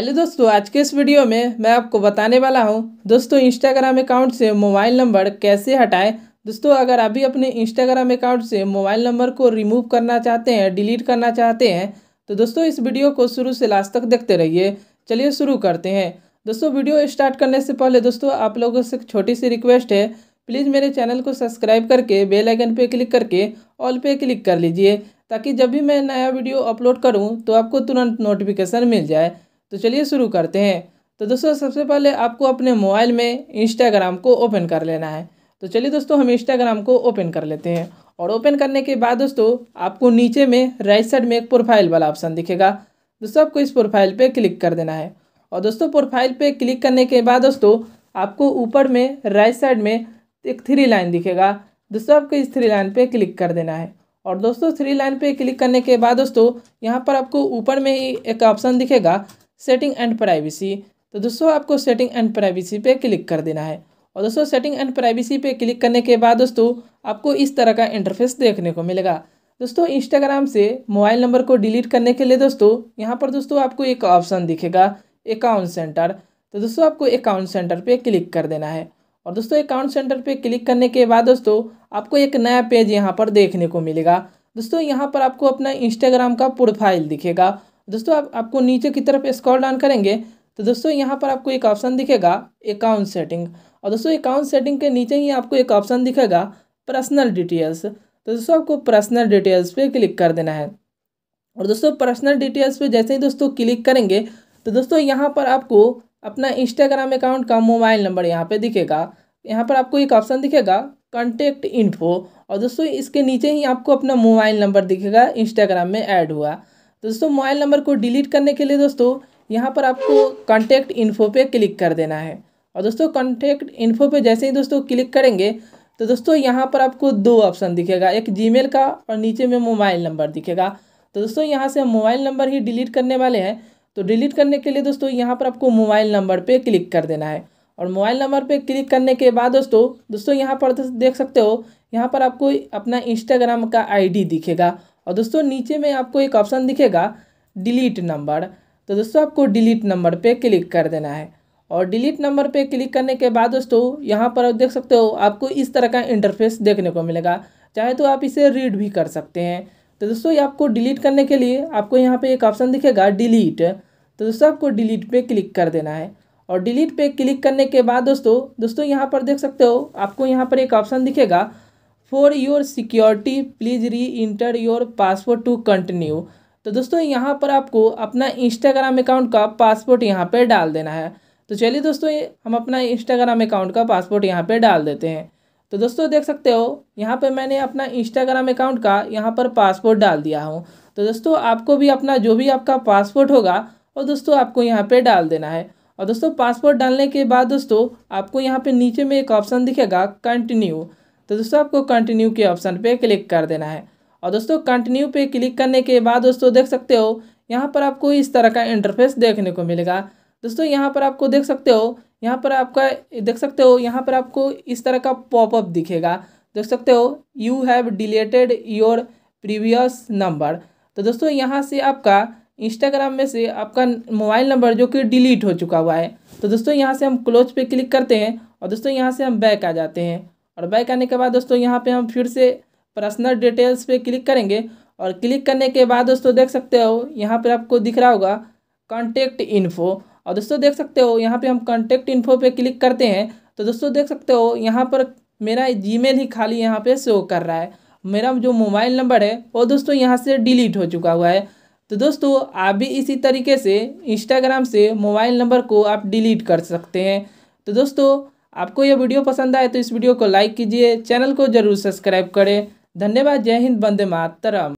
hello दोस्तों आज के इस वीडियो में मैं आपको बताने वाला हूं दोस्तों इंस्टाग्राम अकाउंट से मोबाइल नंबर कैसे हटाएं दोस्तों अगर आप भी अपने इंस्टाग्राम अकाउंट से मोबाइल नंबर को रिमूव करना चाहते हैं डिलीट करना चाहते हैं तो दोस्तों इस वीडियो को शुरू से लास्ट तक देखते रहिए चलिए शुरू करते हैं दोस्तों वीडियो स्टार्ट करने से पहले दोस्तों आप लोगों से छोटी सी रिक्वेस्ट है प्लीज़ मेरे चैनल को सब्सक्राइब करके बेल आइकन पे क्लिक करके ऑल पे क्लिक कर लीजिए ताकि जब भी मैं नया वीडियो अपलोड करूँ तो आपको तुरंत नोटिफिकेशन मिल जाए तो चलिए शुरू करते हैं तो दोस्तों सबसे पहले आपको अपने मोबाइल में इंस्टाग्राम को ओपन कर लेना है तो चलिए दोस्तों हम इंस्टाग्राम को ओपन कर लेते हैं और ओपन करने के बाद दोस्तों आपको नीचे में राइट साइड में एक प्रोफाइल वाला ऑप्शन दिखेगा दोस्तों आपको इस प्रोफाइल पे क्लिक कर देना है और दोस्तों प्रोफाइल पे क्लिक करने के बाद दोस्तों आपको ऊपर में राइट साइड में एक थ्री लाइन दिखेगा दोस्तों आपको इस थ्री लाइन पर क्लिक कर देना है और दोस्तों थ्री लाइन पे क्लिक करने के बाद दोस्तों यहाँ पर आपको ऊपर में ही एक ऑप्शन दिखेगा सेटिंग एंड प्राइवेसी तो दोस्तों आपको सेटिंग एंड प्राइवेसी पे क्लिक कर देना है और दोस्तों सेटिंग एंड प्राइवेसी पे क्लिक करने के बाद दोस्तों आपको इस तरह का इंटरफेस देखने को मिलेगा दोस्तों इंस्टाग्राम से मोबाइल नंबर को डिलीट करने के लिए दोस्तों यहाँ पर दोस्तों आपको एक ऑप्शन दिखेगा अकाउंट सेंटर तो दोस्तों आपको अकाउंट सेंटर पर क्लिक कर देना है और दोस्तों अकाउंट सेंटर पर क्लिक करने के बाद दोस्तों आपको एक नया पेज यहाँ पर देखने को मिलेगा दोस्तों यहाँ पर आपको अपना इंस्टाग्राम का प्रोफाइल दिखेगा दोस्तों आप आपको नीचे की तरफ स्क्रॉल डाउन करेंगे तो दोस्तों यहाँ पर आपको एक ऑप्शन दिखेगा अकाउंट सेटिंग और दोस्तों अकाउंट सेटिंग के नीचे ही आपको एक ऑप्शन दिखेगा पर्सनल डिटेल्स तो दोस्तों आपको पर्सनल डिटेल्स पे क्लिक कर देना है और दोस्तों पर्सनल डिटेल्स पे जैसे ही दोस्तों क्लिक करेंगे तो दोस्तों यहाँ पर आपको अपना इंस्टाग्राम अकाउंट का मोबाइल नंबर यहाँ पर दिखेगा यहाँ पर आपको एक ऑप्शन दिखेगा कॉन्टेक्ट इन्फो और दोस्तों इसके नीचे ही आपको अपना मोबाइल नंबर दिखेगा इंस्टाग्राम में ऐड हुआ दोस्तों मोबाइल नंबर को डिलीट करने के लिए दोस्तों यहाँ पर आपको कॉन्टैक्ट इन्फो पे क्लिक कर देना है और दोस्तों कॉन्टैक्ट इन्फो पे जैसे ही दोस्तों क्लिक करेंगे तो दोस्तों यहाँ पर आपको दो ऑप्शन दिखेगा एक जी का और नीचे में मोबाइल नंबर दिखेगा तो दोस्तों यहाँ से मोबाइल नंबर ही डिलीट करने वाले हैं तो डिलीट करने के लिए दोस्तों यहाँ पर आपको मोबाइल नंबर पर क्लिक कर देना है और मोबाइल नंबर पे क्लिक करने के बाद दोस्तों दोस्तों यहाँ पर तो देख सकते हो यहाँ पर आपको अपना इंस्टाग्राम का आईडी दिखेगा और दोस्तों नीचे में आपको एक ऑप्शन दिखेगा डिलीट नंबर तो दोस्तों आपको डिलीट नंबर पे क्लिक कर देना है और डिलीट नंबर पे क्लिक करने के बाद दोस्तों यहाँ पर देख सकते हो आपको इस तरह का इंटरफेस देखने को मिलेगा चाहे तो आप इसे रीड भी कर सकते हैं तो दोस्तों ये आपको डिलीट करने के लिए आपको यहाँ पे एक ऑप्शन दिखेगा डिलीट तो दोस्तों आपको डिलीट पे क्लिक कर देना है और डिलीट पे क्लिक करने के बाद दोस्तों दोस्तों यहाँ पर देख सकते हो आपको यहाँ पर एक ऑप्शन दिखेगा for your security please re enter your password to continue तो दोस्तों यहाँ पर आपको अपना इंस्टाग्राम अकाउंट का पासवर्ड यहाँ पर डाल देना है तो चलिए दोस्तों हम अपना इंस्टाग्राम अकाउंट का पासवर्ड यहाँ पर डाल देते हैं तो दोस्तों देख सकते हो यहाँ पर मैंने अपना इंस्टाग्राम अकाउंट का यहाँ पर पासवर्ड डाल दिया हूँ तो दोस्तों आपको भी अपना जो भी आपका पासवर्ड होगा और दोस्तों आपको यहाँ पे डाल देना है और दोस्तों पासवर्ड डालने के बाद दोस्तों आपको यहाँ पे नीचे में एक ऑप्शन दिखेगा कंटिन्यू तो दोस्तों आपको कंटिन्यू के ऑप्शन पे क्लिक कर देना है और दोस्तों कंटिन्यू पे क्लिक करने के बाद दोस्तों देख सकते हो यहाँ पर आपको इस तरह का इंटरफेस देखने को मिलेगा दोस्तों यहाँ पर आपको देख सकते हो यहाँ पर आपका देख सकते हो यहाँ पर आपको इस तरह का पॉपअप दिखेगा देख सकते हो you have deleted your previous number तो दोस्तों यहाँ से आपका इंस्टाग्राम में से आपका मोबाइल नंबर जो कि डिलीट हो चुका हुआ है तो दोस्तों यहाँ से हम क्लोज पे क्लिक करते हैं और दोस्तों यहाँ से हम बैक आ जाते हैं और बैक आने के बाद दोस्तों यहाँ पे हम फिर से पर्सनल डिटेल्स पे क्लिक करेंगे और क्लिक करने के बाद दोस्तों देख सकते हो यहाँ पर आपको दिख रहा होगा कॉन्टेक्ट इन्फो और दोस्तों देख सकते हो यहाँ पर हम कॉन्टेक्ट इन्फो पर क्लिक करते हैं तो दोस्तों देख सकते हो यहाँ पर मेरा जी ही खाली यहाँ पर शो कर रहा है मेरा जो मोबाइल नंबर है वो दोस्तों यहाँ से डिलीट हो चुका हुआ है तो दोस्तों आप भी इसी तरीके से इंस्टाग्राम से मोबाइल नंबर को आप डिलीट कर सकते हैं तो दोस्तों आपको यह वीडियो पसंद आए तो इस वीडियो को लाइक कीजिए चैनल को जरूर सब्सक्राइब करें धन्यवाद जय हिंद बंदे मातरम